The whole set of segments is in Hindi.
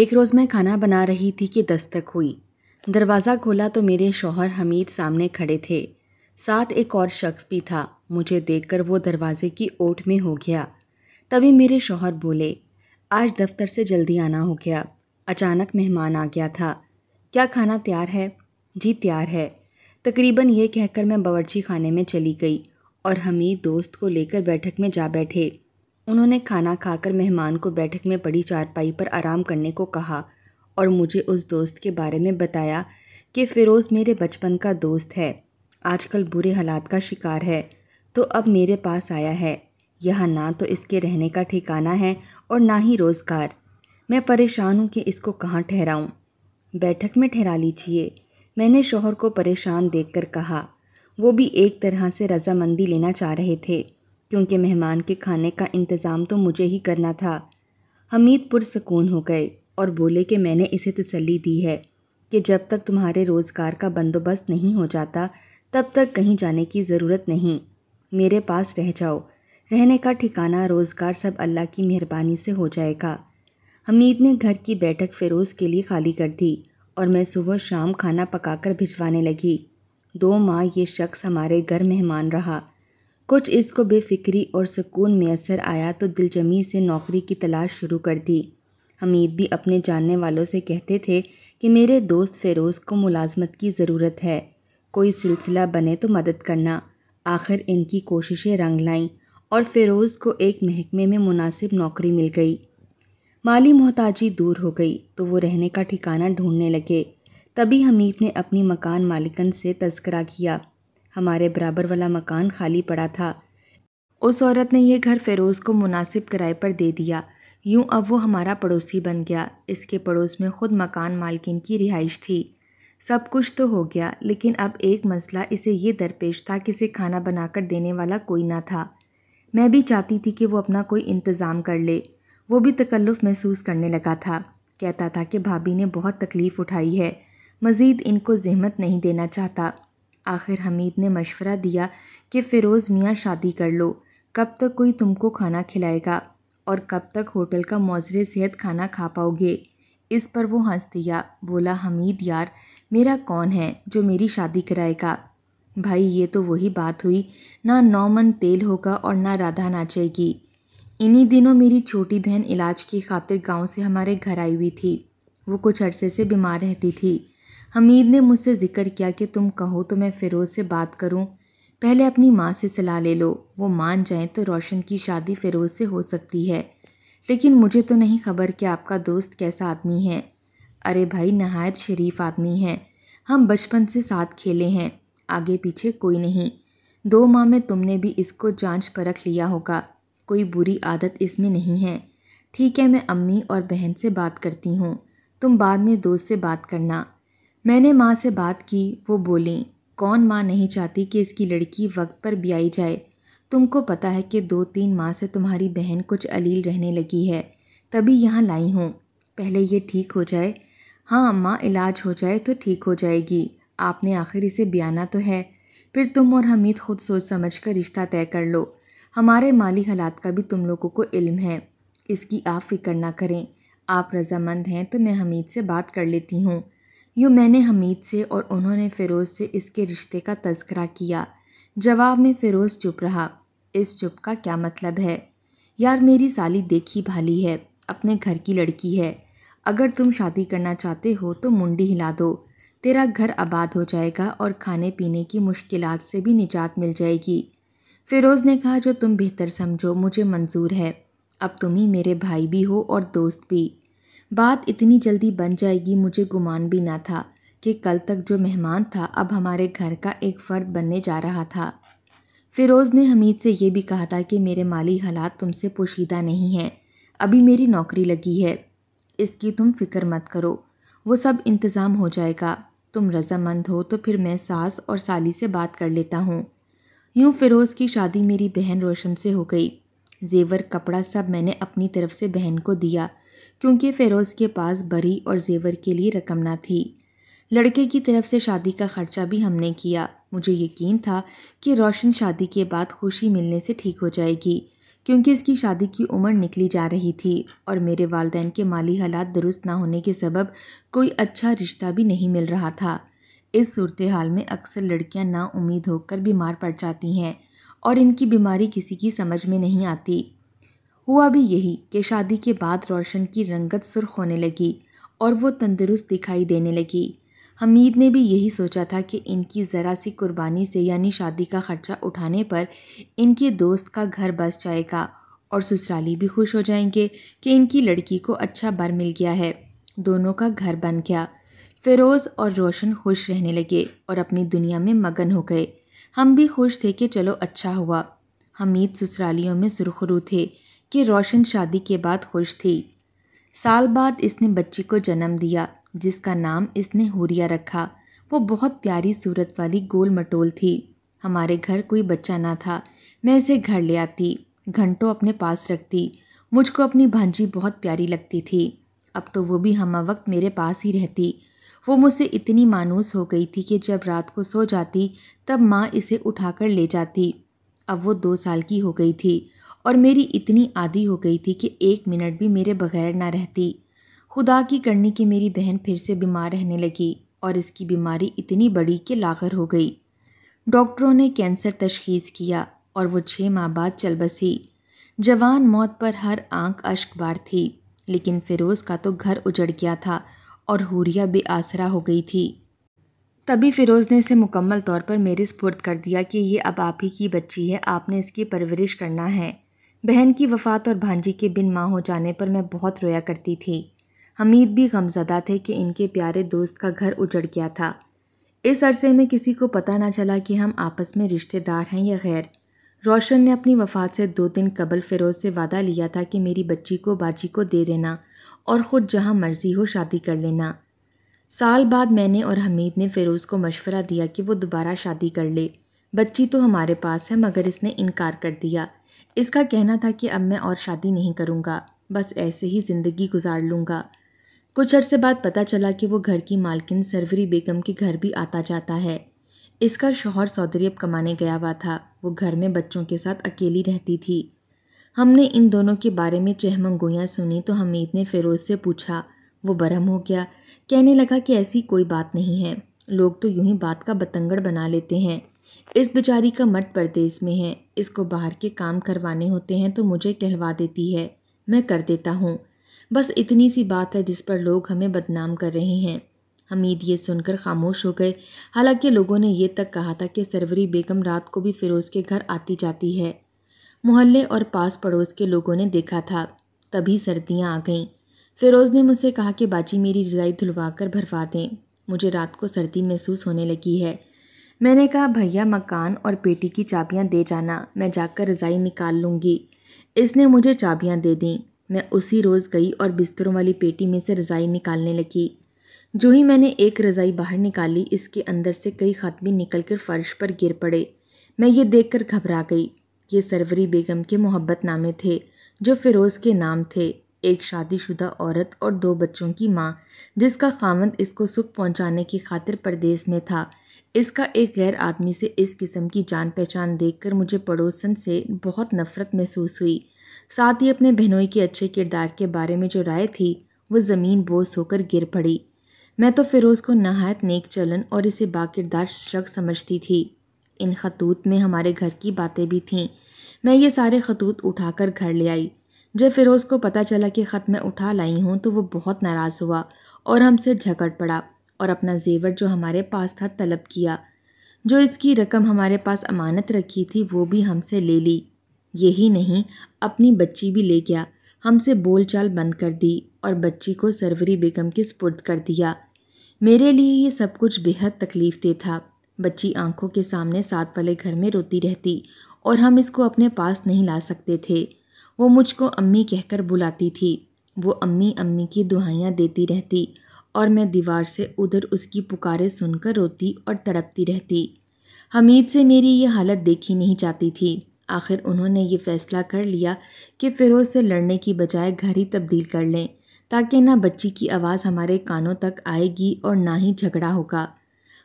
एक रोज़ मैं खाना बना रही थी कि दस्तक हुई दरवाज़ा खोला तो मेरे शौहर हमीद सामने खड़े थे साथ एक और शख्स भी था मुझे देखकर वो दरवाज़े की ओट में हो गया तभी मेरे शौहर बोले आज दफ्तर से जल्दी आना हो गया अचानक मेहमान आ गया था क्या खाना तैयार है जी तैयार है तकरीबन ये कहकर मैं बावर्ची खाने में चली गई और हमीद दोस्त को लेकर बैठक में जा बैठे उन्होंने खाना खाकर मेहमान को बैठक में पड़ी चारपाई पर आराम करने को कहा और मुझे उस दोस्त के बारे में बताया कि फ़िरोज़ मेरे बचपन का दोस्त है आजकल बुरे हालात का शिकार है तो अब मेरे पास आया है यहाँ ना तो इसके रहने का ठिकाना है और ना ही रोज़गार मैं परेशान हूँ कि इसको कहाँ ठहराऊँ बैठक में ठहरा लीजिए मैंने शोहर को परेशान देखकर कहा वो भी एक तरह से रजामंदी लेना चाह रहे थे क्योंकि मेहमान के खाने का इंतज़ाम तो मुझे ही करना था हमीद पुरसकून हो गए और बोले कि मैंने इसे तसली दी है कि जब तक तुम्हारे रोज़गार का बंदोबस्त नहीं हो जाता तब तक कहीं जाने की ज़रूरत नहीं मेरे पास रह जाओ रहने का ठिकाना रोज़गार सब अल्लाह की मेहरबानी से हो जाएगा हमीद ने घर की बैठक फ़िरोज़ के लिए खाली कर दी और मैं सुबह शाम खाना पकाकर भिजवाने लगी दो माह ये शख्स हमारे घर मेहमान रहा कुछ इसको बेफिक्री और सुकून असर आया तो दिलजमी से नौकरी की तलाश शुरू कर दी हमीद भी अपने जानने वालों से कहते थे कि मेरे दोस्त फ़ेरोज़ को मुलाजमत की ज़रूरत है कोई सिलसिला बने तो मदद करना आखिर इनकी कोशिशें रंग लाईं और फेरोज़ को एक महकमे में मुनासिब नौकरी मिल गई माली मोहताजी दूर हो गई तो वो रहने का ठिकाना ढूंढने लगे तभी हमीद ने अपनी मकान मालिकन से तस्करा किया हमारे बराबर वाला मकान खाली पड़ा था उस औरत ने यह घर फ़िरोज़ को मुनासिब किराए पर दे दिया यूँ अब वो हमारा पड़ोसी बन गया इसके पड़ोस में ख़ुद मकान मालकिन की रिहाइश थी सब कुछ तो हो गया लेकिन अब एक मसला इसे ये दरपेश था कि इसे खाना बनाकर देने वाला कोई ना था मैं भी चाहती थी कि वो अपना कोई इंतज़ाम कर ले वो भी तकल्लुफ़ महसूस करने लगा था कहता था कि भाभी ने बहुत तकलीफ़ उठाई है मज़ीद इनको जहमत नहीं देना चाहता आखिर हमीद ने मशवरा दिया कि फ़िरोज़ मियाँ शादी कर लो कब तक कोई तुमको खाना खिलाएगा और कब तक होटल का मौजरे सेहत खाना खा पाओगे इस पर वो हंस दिया बोला हमीद यार मेरा कौन है जो मेरी शादी कराएगा भाई ये तो वही बात हुई ना नौ मन तेल होगा और ना राधा नाचेगी इन्हीं दिनों मेरी छोटी बहन इलाज की खातिर गांव से हमारे घर आई हुई थी वो कुछ अरसे से बीमार रहती थी हमीद ने मुझसे ज़िक्र किया कि तुम कहो तो मैं फ़िरोज़ से बात करूं पहले अपनी माँ से सलाह ले लो वो मान जाएं तो रोशन की शादी फ़िरोज़ से हो सकती है लेकिन मुझे तो नहीं खबर कि आपका दोस्त कैसा आदमी है अरे भाई नहायत शरीफ आदमी है हम बचपन से साथ खेले हैं आगे पीछे कोई नहीं दो माह में तुमने भी इसको जाँच परख लिया होगा कोई बुरी आदत इसमें नहीं है ठीक है मैं अम्मी और बहन से बात करती हूँ तुम बाद में दोस्त से बात करना मैंने माँ से बात की वो बोलें कौन माँ नहीं चाहती कि इसकी लड़की वक्त पर ब्याई जाए तुमको पता है कि दो तीन माह से तुम्हारी बहन कुछ अलील रहने लगी है तभी यहाँ लाई हूँ पहले ये ठीक हो जाए हाँ माँ इलाज हो जाए तो ठीक हो जाएगी आपने आखिर इसे बियाना तो है फिर तुम और हमीद खुद सोच समझ कर रिश्ता तय कर लो हमारे माली हालात का भी तुम लोगों को इल्म है इसकी आप फिक्र ना करें आप रजामंद हैं तो मैं हमीद से बात कर लेती हूँ यूँ मैंने हमीद से और उन्होंने फ़िरोज़ से इसके रिश्ते का तस्करा किया जवाब में फ़िरोज़ चुप रहा इस चुप का क्या मतलब है यार मेरी साली देखी भाली है अपने घर की लड़की है अगर तुम शादी करना चाहते हो तो मुंडी हिला दो तेरा घर आबाद हो जाएगा और खाने पीने की मुश्किल से भी निजात मिल जाएगी फ़िरोज़ ने कहा जो तुम बेहतर समझो मुझे मंजूर है अब तुम ही मेरे भाई भी हो और दोस्त भी बात इतनी जल्दी बन जाएगी मुझे गुमान भी ना था कि कल तक जो मेहमान था अब हमारे घर का एक फ़र्द बनने जा रहा था फ़िरोज़ ने हमीद से ये भी कहा था कि मेरे माली हालात तुमसे पोशीदा नहीं हैं अभी मेरी नौकरी लगी है इसकी तुम फिक्र मत करो वो सब इंतज़ाम हो जाएगा तुम रजामंद हो तो फिर मैं सास और साली से बात कर लेता हूँ यूँ फ़िरोज़ की शादी मेरी बहन रोशन से हो गई जेवर कपड़ा सब मैंने अपनी तरफ से बहन को दिया क्योंकि फ़िरोज़ के पास बरी और जेवर के लिए रकम ना थी लड़के की तरफ से शादी का खर्चा भी हमने किया मुझे यकीन था कि रोशन शादी के बाद खुशी मिलने से ठीक हो जाएगी क्योंकि इसकी शादी की उम्र निकली जा रही थी और मेरे वालदेन के माली हालात दुरुस्त ना होने के सबब कोई अच्छा रिश्ता भी नहीं मिल रहा था इस सूरत हाल में अक्सर लड़कियां ना उम्मीद होकर बीमार पड़ जाती हैं और इनकी बीमारी किसी की समझ में नहीं आती हुआ भी यही कि शादी के बाद रोशन की रंगत सुर्ख होने लगी और वो तंदुरुस्त दिखाई देने लगी हमीद ने भी यही सोचा था कि इनकी ज़रा सी कुर्बानी से यानी शादी का ख़र्चा उठाने पर इनके दोस्त का घर बस जाएगा और ससुराली भी खुश हो जाएंगे कि इनकी लड़की को अच्छा बर मिल गया है दोनों का घर बन गया फिरोज़ और रोशन खुश रहने लगे और अपनी दुनिया में मगन हो गए हम भी खुश थे कि चलो अच्छा हुआ हमीद ससुरालियों में सुरखरू थे कि रोशन शादी के बाद खुश थी साल बाद इसने बच्ची को जन्म दिया जिसका नाम इसने हुरिया रखा वो बहुत प्यारी सूरत वाली गोल मटोल थी हमारे घर कोई बच्चा ना था मैं इसे घर ले आती घंटों अपने पास रखती मुझको अपनी भांजी बहुत प्यारी लगती थी अब तो वो भी हम वक्त मेरे पास ही रहती वो मुझसे इतनी मानूस हो गई थी कि जब रात को सो जाती तब माँ इसे उठाकर ले जाती अब वो दो साल की हो गई थी और मेरी इतनी आदि हो गई थी कि एक मिनट भी मेरे बगैर ना रहती खुदा की करनी कि मेरी बहन फिर से बीमार रहने लगी और इसकी बीमारी इतनी बड़ी कि लागर हो गई डॉक्टरों ने कैंसर तशखीस किया और वो छः माह बाद चल बसी जवान मौत पर हर आंख अश्कबार थी लेकिन फिरोज़ का तो घर उजड़ गया था और हुरिया आसरा हो गई थी तभी फ़िरोज़ ने इसे मुकम्मल तौर पर मेरे स्पुर्द कर दिया कि ये अब आप ही की बच्ची है आपने इसकी परवरिश करना है बहन की वफ़ात और भांजी के बिन माँ हो जाने पर मैं बहुत रोया करती थी हमीद भी गमजदा थे कि इनके प्यारे दोस्त का घर उजड़ गया था इस अरसे में किसी को पता ना चला कि हम आपस में रिश्तेदार हैं या गैर रोशन ने अपनी वफ़ात से दो दिन कबल फ़िरोज़ से वादा लिया था कि मेरी बच्ची को बाजी को दे देना और ख़ुद जहाँ मर्ज़ी हो शादी कर लेना साल बाद मैंने और हमीद ने फ़िरोज़ को मशवरा दिया कि वो दोबारा शादी कर ले बच्ची तो हमारे पास है मगर इसने इनकार कर दिया इसका कहना था कि अब मैं और शादी नहीं करूँगा बस ऐसे ही ज़िंदगी गुजार लूँगा कुछ अर्से बाद पता चला कि वो घर की मालकिन सरवरी बेगम के घर भी आता जाता है इसका शोहर अब कमाने गया हुआ था वो घर में बच्चों के साथ अकेली रहती थी हमने इन दोनों के बारे में चहमंगोयाँ सुनी तो हमीद ने फ़िरोज़ से पूछा वो बरहम हो गया कहने लगा कि ऐसी कोई बात नहीं है लोग तो यूं ही बात का बतंगड़ बना लेते हैं इस बेचारी का मठ परदेस में है इसको बाहर के काम करवाने होते हैं तो मुझे कहलवा देती है मैं कर देता हूँ बस इतनी सी बात है जिस पर लोग हमें बदनाम कर रहे हैं हमीद ये सुनकर खामोश हो गए हालांकि लोगों ने यह तक कहा था कि सरवरी बेगम रात को भी फिरोज़ के घर आती जाती है मोहल्ले और पास पड़ोस के लोगों ने देखा था तभी सर्दियाँ आ गईं फिरोज़ ने मुझसे कहा कि बाजी मेरी रजाई धुलवा कर भरवा दें मुझे रात को सर्दी महसूस होने लगी है मैंने कहा भैया मकान और पेटी की चाबियाँ दे जाना मैं जाकर रज़ाई निकाल लूँगी इसने मुझे चाबियाँ दे दी मैं उसी रोज़ गई और बिस्तरों वाली पेटी में से रज़ाई निकालने लगी जो ही मैंने एक रज़ाई बाहर निकाली इसके अंदर से कई खातमी निकल कर फर्श पर गिर पड़े मैं ये देख कर घबरा गई ये सरवरी बेगम के मोहब्बत नामे थे जो फ़िरोज़ के नाम थे एक शादीशुदा औरत और दो बच्चों की माँ जिसका खामंद इसको सुख पहुँचाने की खातिर प्रदेश में था इसका एक गैर आदमी से इस किस्म की जान पहचान देखकर मुझे पड़ोसन से बहुत नफरत महसूस हुई साथ ही अपने बहनोई के अच्छे किरदार के बारे में जो राय थी वो ज़मीन बोस होकर गिर पड़ी मैं तो फ़िरोज़ को नहायत नेक चलन और इसे बाकिरदार शख्स समझती थी इन खतूत में हमारे घर की बातें भी थीं मैं ये सारे खतूत उठाकर घर ले आई जब फ़िरोज़ को पता चला कि ख़त मैं उठा लाई हूँ तो वो बहुत नाराज़ हुआ और हमसे झगड़ पड़ा और अपना जेवर जो हमारे पास था तलब किया जो इसकी रकम हमारे पास अमानत रखी थी वो भी हमसे ले ली यही नहीं अपनी बच्ची भी ले गया हमसे बोलचाल बंद कर दी और बच्ची को सरवरी बेगम के स्पुर्द कर दिया मेरे लिए ये सब कुछ बेहद तकलीफ दे था बच्ची आंखों के सामने सात पले घर में रोती रहती और हम इसको अपने पास नहीं ला सकते थे वो मुझको अम्मी कहकर बुलाती थी वो अम्मी अम्मी की दुहाइयाँ देती रहती और मैं दीवार से उधर उसकी पुकारें सुनकर रोती और तड़पती रहती हमीद से मेरी ये हालत देखी नहीं चाहती थी आखिर उन्होंने ये फ़ैसला कर लिया कि फ़िरोज़ से लड़ने की बजाय घर ही तब्दील कर लें ताकि ना बच्ची की आवाज़ हमारे कानों तक आएगी और ना ही झगड़ा होगा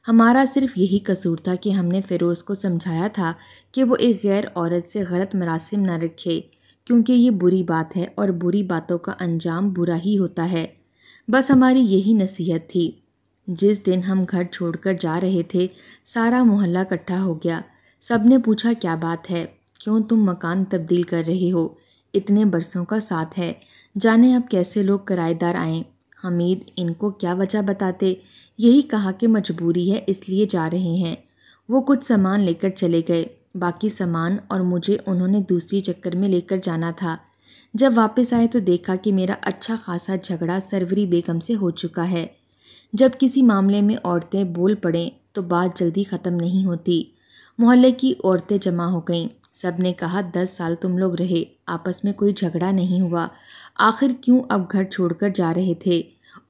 हमारा सिर्फ यही कसूर था कि हमने फ़िरोज़ को समझाया था कि वो एक गैर औरत से गलत मरासम न रखे क्योंकि ये बुरी बात है और बुरी बातों का अंजाम बुरा ही होता है बस हमारी यही नसीहत थी जिस दिन हम घर छोड़कर जा रहे थे सारा मोहल्ला इकट्ठा हो गया सब ने पूछा क्या बात है क्यों तुम मकान तब्दील कर रहे हो इतने बरसों का साथ है जाने अब कैसे लोग किराएदार आए हमीद इनको क्या वजह बताते यही कहा कि मजबूरी है इसलिए जा रहे हैं वो कुछ सामान लेकर चले गए बाकी सामान और मुझे उन्होंने दूसरी चक्कर में लेकर जाना था जब वापस आए तो देखा कि मेरा अच्छा खासा झगड़ा सरवरी बेगम से हो चुका है जब किसी मामले में औरतें बोल पड़ें तो बात जल्दी ख़त्म नहीं होती मोहल्ले की औरतें जमा हो गईं सब ने कहा दस साल तुम लोग रहे आपस में कोई झगड़ा नहीं हुआ आखिर क्यों अब घर छोड़कर जा रहे थे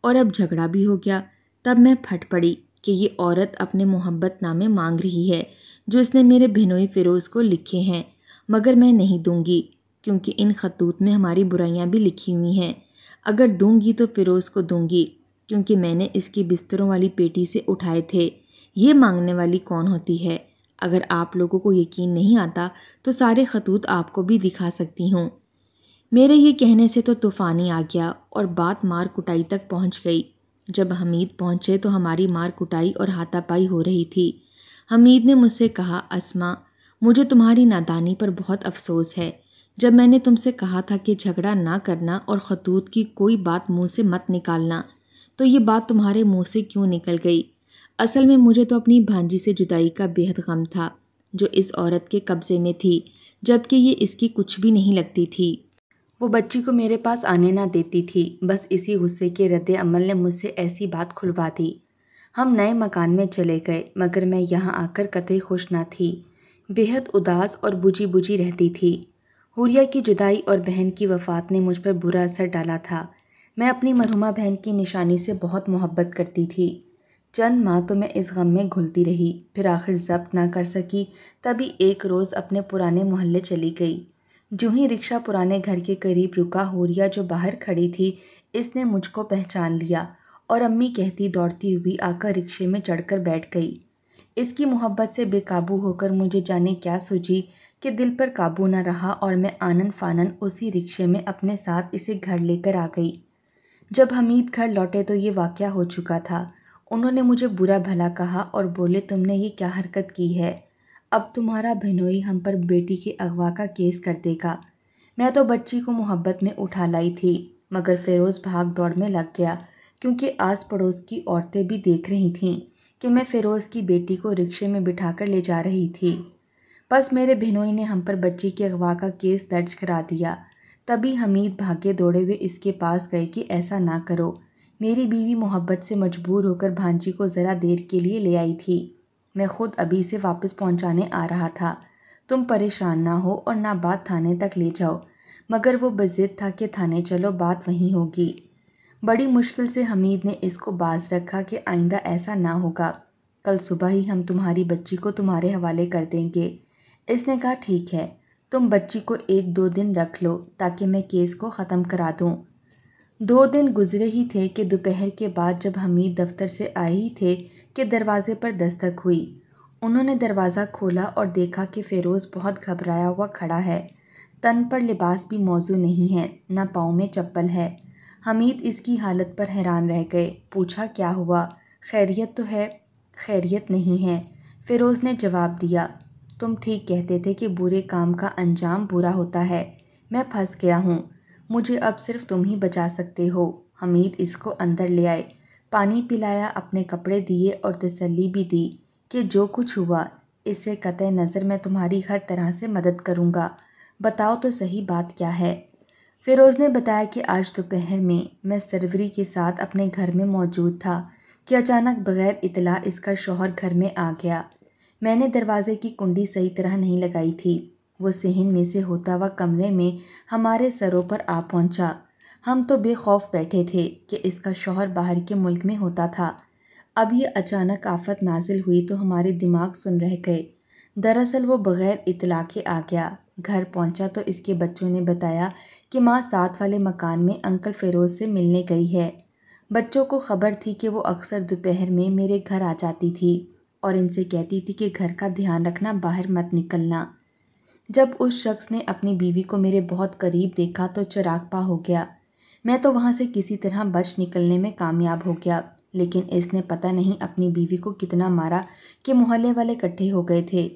और अब झगड़ा भी हो गया तब मैं फट पड़ी कि ये औरत अपने मोहब्बत नामे मांग रही है जो इसने मेरे भिनोई फिरोज़ को लिखे हैं मगर मैं नहीं दूंगी क्योंकि इन खतूत में हमारी बुराइयाँ भी लिखी हुई हैं अगर दूंगी तो फ़िरोज़ को दूंगी क्योंकि मैंने इसकी बिस्तरों वाली पेटी से उठाए थे ये मांगने वाली कौन होती है अगर आप लोगों को यकीन नहीं आता तो सारे खतूत आपको भी दिखा सकती हूँ मेरे ये कहने से तो तूफ़ानी आ गया और बात मार कुटाई तक पहुँच गई जब हमीद पहुँचे तो हमारी मार कुटाई और हाथापाई हो रही थी हमीद ने मुझसे कहा असमा मुझे तुम्हारी नादानी पर बहुत अफसोस है जब मैंने तुमसे कहा था कि झगड़ा ना करना और खतूत की कोई बात मुंह से मत निकालना तो ये बात तुम्हारे मुंह से क्यों निकल गई असल में मुझे तो अपनी भांजी से जुदाई का बेहद गम था जो इस औरत के कब्ज़े में थी जबकि ये इसकी कुछ भी नहीं लगती थी वो बच्ची को मेरे पास आने ना देती थी बस इसी गुस्से के रद्द अमल ने मुझसे ऐसी बात खुलवा दी हम नए मकान में चले गए मगर मैं यहाँ आकर कतई खुश ना थी बेहद उदास और बुझी बुझी रहती थी हुरिया की जुदाई और बहन की वफ़ात ने मुझ पर बुरा असर डाला था मैं अपनी मरहुमा बहन की निशानी से बहुत मोहब्बत करती थी चंद माह तो मैं इस गम में घुलती रही फिर आखिर जब्त ना कर सकी तभी एक रोज़ अपने पुराने मोहल्ले चली गई जो ही रिक्शा पुराने घर के करीब रुका होरिया जो बाहर खड़ी थी इसने मुझको पहचान लिया और अम्मी कहती दौड़ती हुई आकर रिक्शे में चढ़कर बैठ गई इसकी मोहब्बत से बेकाबू होकर मुझे जाने क्या सूझी कि दिल पर काबू ना रहा और मैं आनन फानन उसी रिक्शे में अपने साथ इसे घर लेकर आ गई जब हमीद घर लौटे तो ये वाक़ हो चुका था उन्होंने मुझे बुरा भला कहा और बोले तुमने ये क्या हरकत की है अब तुम्हारा भिनोई हम पर बेटी के अगवा का केस कर देगा मैं तो बच्ची को मोहब्बत में उठा लाई थी मगर फ़िरोज़ भाग दौड़ में लग गया क्योंकि आस पड़ोस की औरतें भी देख रही थीं कि मैं फ़िरोज़ की बेटी को रिक्शे में बिठाकर ले जा रही थी बस मेरे भिनोई ने हम पर बच्ची की अगवा का केस दर्ज करा दिया तभी हमीद भागे दौड़े हुए इसके पास गए कि ऐसा ना करो मेरी बीवी मोहब्बत से मजबूर होकर भांजी को ज़रा देर के लिए ले आई थी मैं खुद अभी से वापस पहुंचाने आ रहा था तुम परेशान ना हो और ना बात थाने तक ले जाओ मगर वो बजिद था कि थाने चलो बात वहीं होगी बड़ी मुश्किल से हमीद ने इसको बाज रखा कि आइंदा ऐसा ना होगा कल सुबह ही हम तुम्हारी बच्ची को तुम्हारे हवाले कर देंगे इसने कहा ठीक है तुम बच्ची को एक दो दिन रख लो ताकि मैं केस को ख़त्म करा दूँ दो दिन गुजरे ही थे कि दोपहर के बाद जब हमीद दफ्तर से आए ही थे कि दरवाज़े पर दस्तक हुई उन्होंने दरवाज़ा खोला और देखा कि फ़िरोज़ बहुत घबराया हुआ खड़ा है तन पर लिबास भी मौजू नहीं है ना पाँव में चप्पल है हमीद इसकी हालत पर हैरान रह गए पूछा क्या हुआ खैरियत तो है खैरियत नहीं है फ़िरोज़ ने जवाब दिया तुम ठीक कहते थे कि बुरे काम का अंजाम बुरा होता है मैं फंस गया हूँ मुझे अब सिर्फ तुम ही बचा सकते हो हमीद इसको अंदर ले आए पानी पिलाया अपने कपड़े दिए और तसल्ली भी दी कि जो कुछ हुआ इससे कतः नज़र मैं तुम्हारी हर तरह से मदद करूँगा बताओ तो सही बात क्या है फ़िरोज़ ने बताया कि आज दोपहर में मैं सरवरी के साथ अपने घर में मौजूद था कि अचानक बग़ैर इतला इसका शौहर घर में आ गया मैंने दरवाज़े की कुंडी सही तरह नहीं लगाई थी वो सहन में से होता हुआ कमरे में हमारे सरों पर आ पहुंचा। हम तो बेखौफ बैठे थे कि इसका शौहर बाहर के मुल्क में होता था अब ये अचानक आफत नाजिल हुई तो हमारे दिमाग सुन रह गए दरअसल वो बग़ैर इतला के आ गया घर पहुंचा तो इसके बच्चों ने बताया कि माँ साथ वाले मकान में अंकल फ़िरोज़ से मिलने गई है बच्चों को खबर थी कि वो अक्सर दोपहर में मेरे घर आ जाती थी और इनसे कहती थी कि घर का ध्यान रखना बाहर मत निकलना जब उस शख्स ने अपनी बीवी को मेरे बहुत करीब देखा तो पा हो गया मैं तो वहाँ से किसी तरह बच निकलने में कामयाब हो गया लेकिन इसने पता नहीं अपनी बीवी को कितना मारा कि मोहल्ले वाले इकट्ठे हो गए थे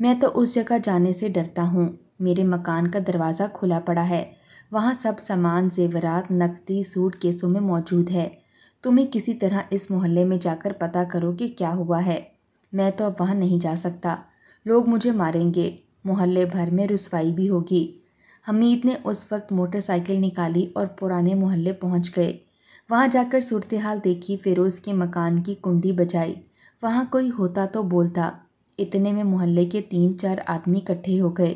मैं तो उस जगह जाने से डरता हूँ मेरे मकान का दरवाज़ा खुला पड़ा है वहाँ सब सामान ज़ेवरात नकदी सूट केसों में मौजूद है तुम्हें किसी तरह इस मोहल्ले में जाकर पता करो कि क्या हुआ है मैं तो अब वहाँ नहीं जा सकता लोग मुझे मारेंगे मोहल्ले भर में रसवाई भी होगी हमीद ने उस वक्त मोटरसाइकिल निकाली और पुराने मोहल्ले पहुँच गए वहाँ जाकर सूरत हाल देखी फिरोज़ के मकान की कुंडी बजाई वहाँ कोई होता तो बोलता इतने में मोहल्ले के तीन चार आदमी इकट्ठे हो गए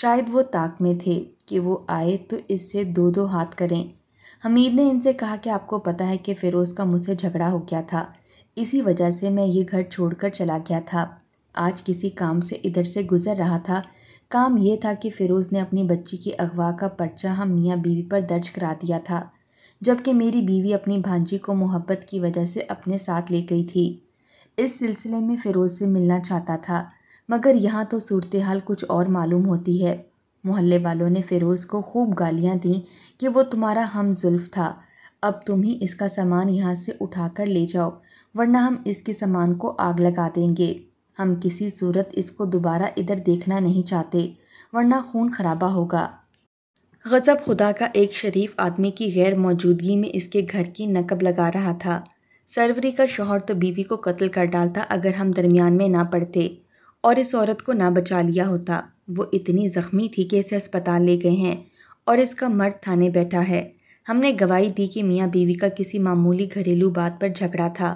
शायद वो ताक में थे कि वो आए तो इससे दो दो हाथ करें हमीद ने इनसे कहा कि आपको पता है कि फ़िरोज़ का मुझसे झगड़ा हो गया था इसी वजह से मैं ये घर छोड़कर चला गया था आज किसी काम से इधर से गुज़र रहा था काम ये था कि फ़िरोज़ ने अपनी बच्ची की अगवा का पर्चा हम मियाँ बीवी पर दर्ज करा दिया था जबकि मेरी बीवी अपनी भांजी को मोहब्बत की वजह से अपने साथ ले गई थी इस सिलसिले में फ़िरोज़ से मिलना चाहता था मगर यहाँ तो सूरत हाल कुछ और मालूम होती है मोहल्ले वालों ने फ़िरोज़ को खूब गालियाँ दीं कि वो तुम्हारा हम जुल्फ था अब तुम ही इसका सामान यहाँ से उठा कर ले जाओ वरना हम इसके सामान को आग लगा देंगे हम किसी सूरत इसको दोबारा इधर देखना नहीं चाहते वरना खून खराबा होगा गज़ब खुदा का एक शरीफ आदमी की गैर मौजूदगी में इसके घर की नकब लगा रहा था सरवरी का शोहर तो बीवी को कत्ल कर डालता अगर हम दरमियान में ना पड़ते और इस औरत को ना बचा लिया होता वो इतनी ज़ख्मी थी कि इसे अस्पताल ले गए हैं और इसका मर्द थाने बैठा है हमने गवाही दी कि मियाँ बीवी का किसी मामूली घरेलू बात पर झगड़ा था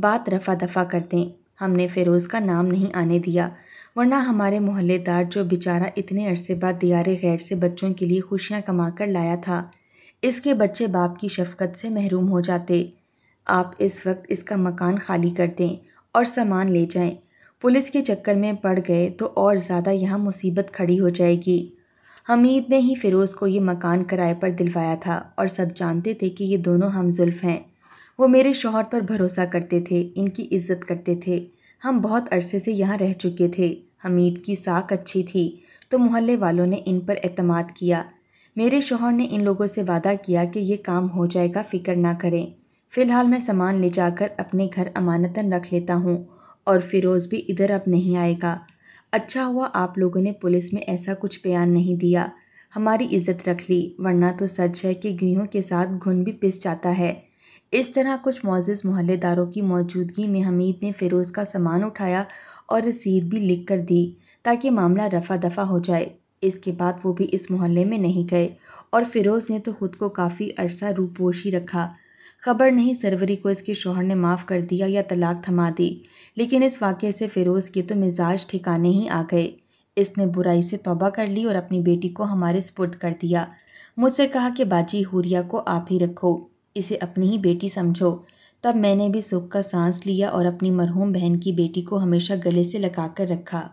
बात रफा दफा कर दें हमने फ़िरोज़ का नाम नहीं आने दिया वरना हमारे मोहल्लेदार जो बेचारा इतने अरसे बाद दियारे गैर से बच्चों के लिए खुशियाँ कमा कर लाया था इसके बच्चे बाप की शफकत से महरूम हो जाते आप इस वक्त इसका मकान खाली कर दें और सामान ले जाएं पुलिस के चक्कर में पड़ गए तो और ज़्यादा यहाँ मुसीबत खड़ी हो जाएगी हमीद ने ही फ़िरोज़ को ये मकान किराए पर दिलवाया था और सब जानते थे कि ये दोनों हम जुल्फ हैं वो मेरे शोहर पर भरोसा करते थे इनकी इज्जत करते थे हम बहुत अरसे से यहाँ रह चुके थे हमीद की साख अच्छी थी तो मोहल्ले वालों ने इन पर अतमाद किया मेरे शोहर ने इन लोगों से वादा किया कि ये काम हो जाएगा फ़िक्र ना करें फ़िलहाल मैं सामान ले जाकर अपने घर अमानतन रख लेता हूँ और फिरोज़ भी इधर अब नहीं आएगा अच्छा हुआ आप लोगों ने पुलिस में ऐसा कुछ बयान नहीं दिया हमारी इज्जत रख ली वरना तो सच है कि गेहूँ के साथ घुन भी पिस जाता है इस तरह कुछ मोजिज मोहल्लेदारों की मौजूदगी में हमीद ने फ़िरोज़ का सामान उठाया और रसीद भी लिख कर दी ताकि मामला रफा दफा हो जाए इसके बाद वो भी इस मोहल्ले में नहीं गए और फिरोज़ ने तो ख़ुद को काफ़ी अरसा रूपोशी रखा खबर नहीं सरवरी को इसके शोहर ने माफ़ कर दिया या तलाक थमा दी लेकिन इस वाक़े से फ़िरोज़ के तो मिजाज ठिकाने ही आ गए इसने बुराई से तौबा कर ली और अपनी बेटी को हमारे स्पुर्द कर दिया मुझसे कहा कि बाजी हुरिया को आप ही रखो इसे अपनी ही बेटी समझो तब मैंने भी सुख का सांस लिया और अपनी मरहूम बहन की बेटी को हमेशा गले से लगा कर रखा